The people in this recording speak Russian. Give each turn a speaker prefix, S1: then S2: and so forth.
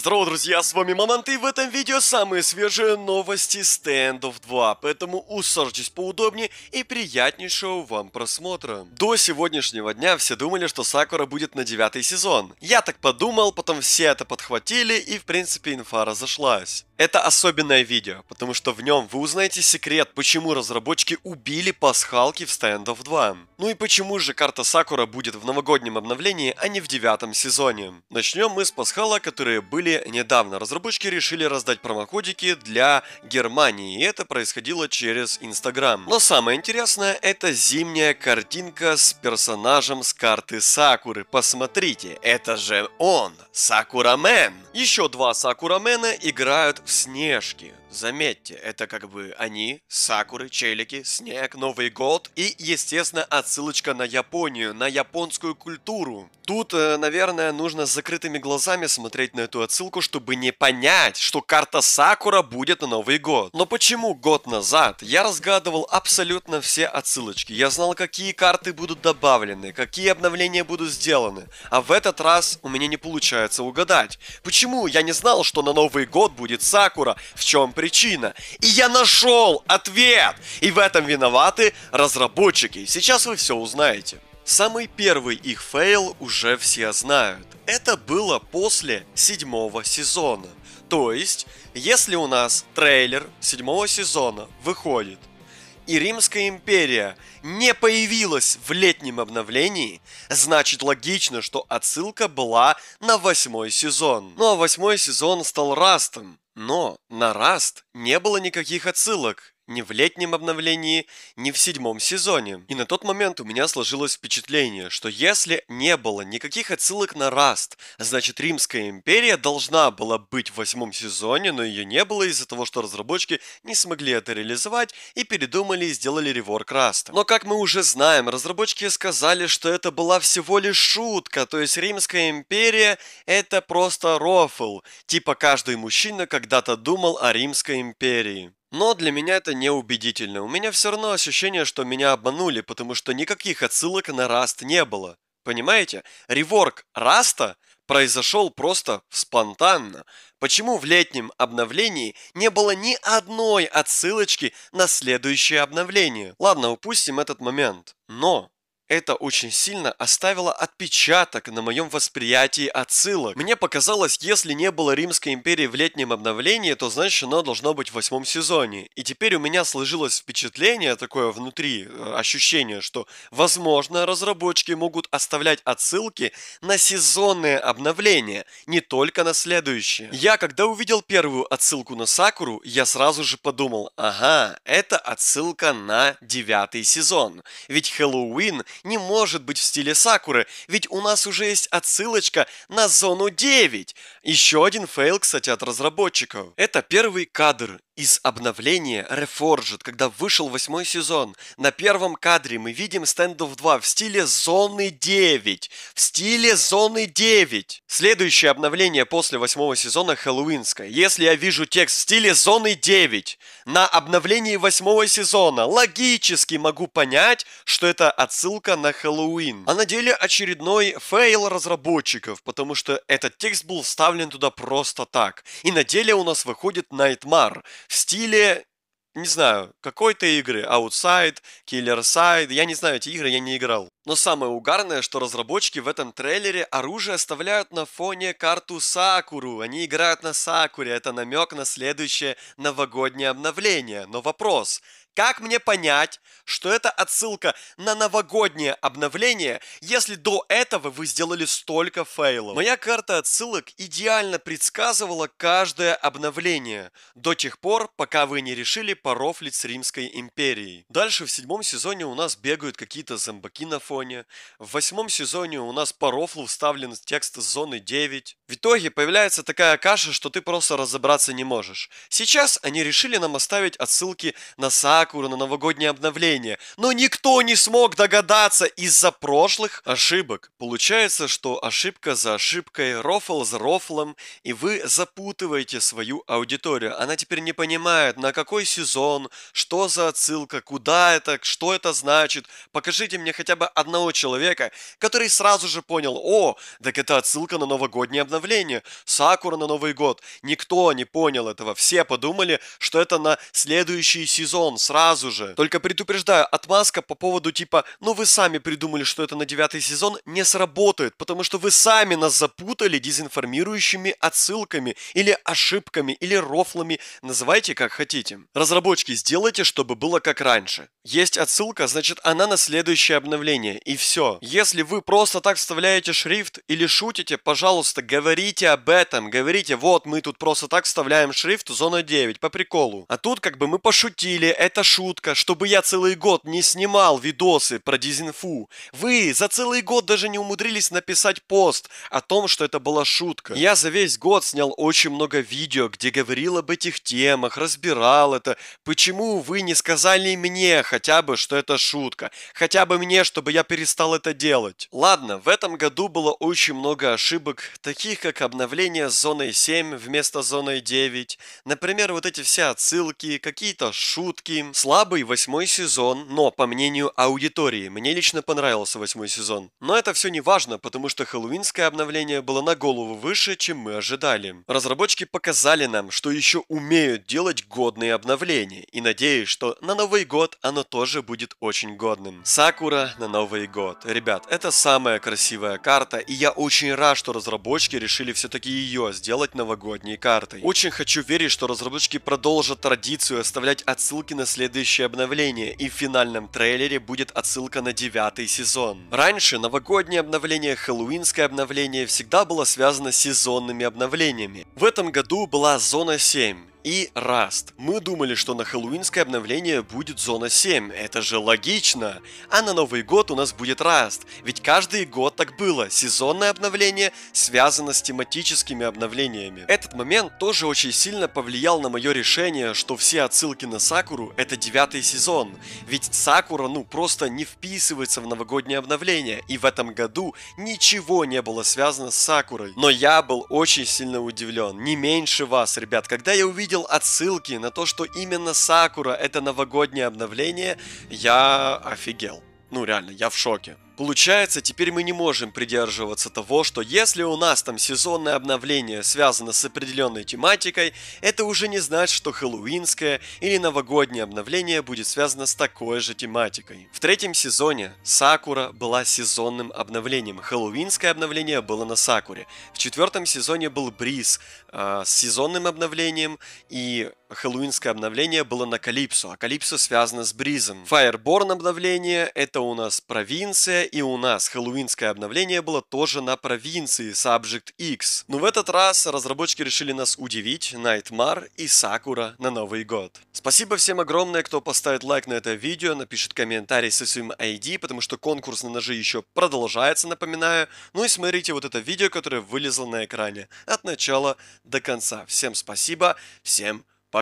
S1: Здорово, друзья, с вами Мамонт, и в этом видео самые свежие новости Stand of 2, поэтому усаживайтесь поудобнее и приятнейшего вам просмотра. До сегодняшнего дня все думали, что Сакура будет на девятый сезон. Я так подумал, потом все это подхватили, и в принципе инфа разошлась. Это особенное видео, потому что в нем вы узнаете секрет, почему разработчики убили пасхалки в Stand of 2. Ну и почему же карта Сакура будет в новогоднем обновлении, а не в девятом сезоне. Начнем мы с пасхалок, которые были деле, недавно разработчики решили раздать промокодики для Германии, и это происходило через Инстаграм. Но самое интересное, это зимняя картинка с персонажем с карты Сакуры. Посмотрите, это же он, Сакурамен. Еще два Сакурамена играют в снежки. Заметьте, это как бы они, сакуры, челики, снег, Новый год и, естественно, отсылочка на Японию, на японскую культуру. Тут, э, наверное, нужно с закрытыми глазами смотреть на эту отсылку ссылку, чтобы не понять, что карта Сакура будет на Новый год. Но почему год назад я разгадывал абсолютно все отсылочки? Я знал, какие карты будут добавлены, какие обновления будут сделаны. А в этот раз у меня не получается угадать. Почему я не знал, что на Новый год будет Сакура? В чем причина? И я нашел ответ! И в этом виноваты разработчики. Сейчас вы все узнаете. Самый первый их фейл уже все знают. Это было после седьмого сезона. То есть, если у нас трейлер седьмого сезона выходит, и Римская империя не появилась в летнем обновлении, значит логично, что отсылка была на восьмой сезон. Ну а восьмой сезон стал Растом, но на Раст не было никаких отсылок, ни в летнем обновлении, ни в седьмом сезоне. И на тот момент у меня сложилось впечатление, что если не было никаких отсылок на Раст, значит Римская империя должна была быть в восьмом сезоне, но ее не было из-за того, что разработчики не смогли это реализовать и передумали и сделали реворк Раста. Но как мы уже знаем, разработчики сказали, что это была всего лишь шутка, то есть Римская империя это просто рофл, типа каждый мужчина когда-то думал о Римской империи. Но для меня это неубедительно. У меня все равно ощущение, что меня обманули, потому что никаких отсылок на Раст не было. Понимаете? Реворк Раста произошел просто спонтанно. Почему в летнем обновлении не было ни одной отсылочки на следующее обновление? Ладно, упустим этот момент. Но это очень сильно оставило отпечаток на моем восприятии отсылок. Мне показалось, если не было Римской империи в летнем обновлении, то значит оно должно быть в восьмом сезоне. И теперь у меня сложилось впечатление такое внутри, э, ощущение, что, возможно, разработчики могут оставлять отсылки на сезонные обновления, не только на следующие. Я, когда увидел первую отсылку на Сакуру, я сразу же подумал, ага, это отсылка на девятый сезон. Ведь Хэллоуин не может быть в стиле Сакуры, ведь у нас уже есть отсылочка на зону 9. Еще один фейл, кстати, от разработчиков. Это первый кадр из обновления Reforged, когда вышел восьмой сезон. На первом кадре мы видим стендов 2 в стиле Зоны 9. В стиле Зоны 9. Следующее обновление после восьмого сезона Хэллоуинское. Если я вижу текст в стиле Зоны 9 на обновлении восьмого сезона, логически могу понять, что это отсылка на Хэллоуин. А на деле очередной фейл разработчиков, потому что этот текст был вставлен туда просто так. И на деле у нас выходит Nightmare, в стиле не знаю, какой-то игры, Outside, Killer Side, я не знаю, эти игры я не играл. Но самое угарное, что разработчики в этом трейлере оружие оставляют на фоне карту Сакуру. Они играют на Сакуре, это намек на следующее новогоднее обновление. Но вопрос, как мне понять, что это отсылка на новогоднее обновление, если до этого вы сделали столько фейлов? Моя карта отсылок идеально предсказывала каждое обновление, до тех пор, пока вы не решили порофлить с Римской империей. Дальше в седьмом сезоне у нас бегают какие-то зомбаки на фоне, в восьмом сезоне у нас по рофлу вставлен текст с зоны 9. В итоге появляется такая каша, что ты просто разобраться не можешь. Сейчас они решили нам оставить отсылки на Саак Сакуры на новогоднее обновление. Но никто не смог догадаться из-за прошлых ошибок. Получается, что ошибка за ошибкой, рофл за рофлом, и вы запутываете свою аудиторию. Она теперь не понимает, на какой сезон, что за отсылка, куда это, что это значит. Покажите мне хотя бы одного человека, который сразу же понял, о, так это отсылка на новогоднее обновление, Сакура на Новый год. Никто не понял этого, все подумали, что это на следующий сезон, сразу же. Только предупреждаю, отмазка по поводу типа «ну вы сами придумали, что это на девятый сезон» не сработает, потому что вы сами нас запутали дезинформирующими отсылками или ошибками или рофлами, называйте как хотите. Разработчики, сделайте, чтобы было как раньше. Есть отсылка, значит она на следующее обновление, и все. Если вы просто так вставляете шрифт или шутите, пожалуйста, говорите об этом, говорите, вот мы тут просто так вставляем шрифт зона 9 по приколу. А тут как бы мы пошутили, это это шутка, чтобы я целый год не снимал видосы про дизинфу. Вы за целый год даже не умудрились написать пост о том, что это была шутка. Я за весь год снял очень много видео, где говорил об этих темах, разбирал это. Почему вы не сказали мне хотя бы, что это шутка? Хотя бы мне, чтобы я перестал это делать. Ладно, в этом году было очень много ошибок, таких как обновление с зоной 7 вместо зоны 9. Например, вот эти все отсылки, какие-то шутки очень слабый восьмой сезон, но, по мнению аудитории, мне лично понравился восьмой сезон. Но это все не важно, потому что хэллоуинское обновление было на голову выше, чем мы ожидали. Разработчики показали нам, что еще умеют делать годные обновления, и надеюсь, что на Новый год оно тоже будет очень годным. Сакура на Новый год. Ребят, это самая красивая карта, и я очень рад, что разработчики решили все-таки ее сделать новогодней картой. Очень хочу верить, что разработчики продолжат традицию оставлять отсылки на следующий следующее обновление, и в финальном трейлере будет отсылка на девятый сезон. Раньше новогоднее обновление, хэллоуинское обновление всегда было связано с сезонными обновлениями. В этом году была зона 7, и Rust. Мы думали, что на хэллоуинское обновление будет Зона 7, это же логично. А на Новый год у нас будет Rust, ведь каждый год так было, сезонное обновление связано с тематическими обновлениями. Этот момент тоже очень сильно повлиял на мое решение, что все отсылки на Сакуру это девятый сезон, ведь Сакура ну просто не вписывается в новогоднее обновление, и в этом году ничего не было связано с Сакурой. Но я был очень сильно удивлен, не меньше вас, ребят, когда я увидел увидел отсылки на то, что именно Сакура это новогоднее обновление, я офигел. Ну реально, я в шоке. Получается, теперь мы не можем придерживаться того, что если у нас там сезонное обновление связано с определенной тематикой, это уже не значит, что хэллоуинское или новогоднее обновление будет связано с такой же тематикой. В третьем сезоне Сакура была сезонным обновлением, хэллоуинское обновление было на Сакуре. В четвертом сезоне был Бриз э, с сезонным обновлением и хэллоуинское обновление было на Калипсо, а Калипсо связано с Бризом. Fireborn обновление это у нас провинция и у нас хэллоуинское обновление было тоже на провинции Subject X. Но в этот раз разработчики решили нас удивить, Nightmare и Сакура на Новый год. Спасибо всем огромное, кто поставит лайк на это видео, напишет комментарий со своим ID, потому что конкурс на ножи еще продолжается, напоминаю. Ну и смотрите вот это видео, которое вылезло на экране от начала до конца. Всем спасибо, всем пока.